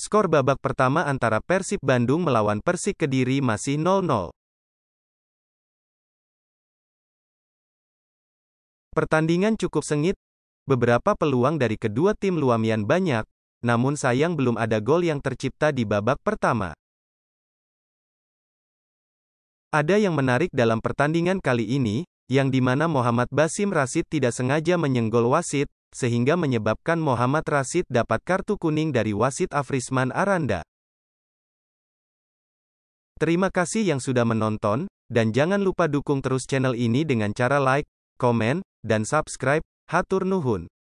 Skor babak pertama antara Persib Bandung melawan Persik Kediri masih 0-0. Pertandingan cukup sengit, beberapa peluang dari kedua tim luamian banyak, namun sayang belum ada gol yang tercipta di babak pertama. Ada yang menarik dalam pertandingan kali ini, yang mana Muhammad Basim Rasid tidak sengaja menyenggol wasit, sehingga menyebabkan Muhammad Rashid dapat kartu kuning dari wasit Afrisman Aranda. Terima kasih yang sudah menonton, dan jangan lupa dukung terus channel ini dengan cara like, komen, dan subscribe. Hatur Nuhun.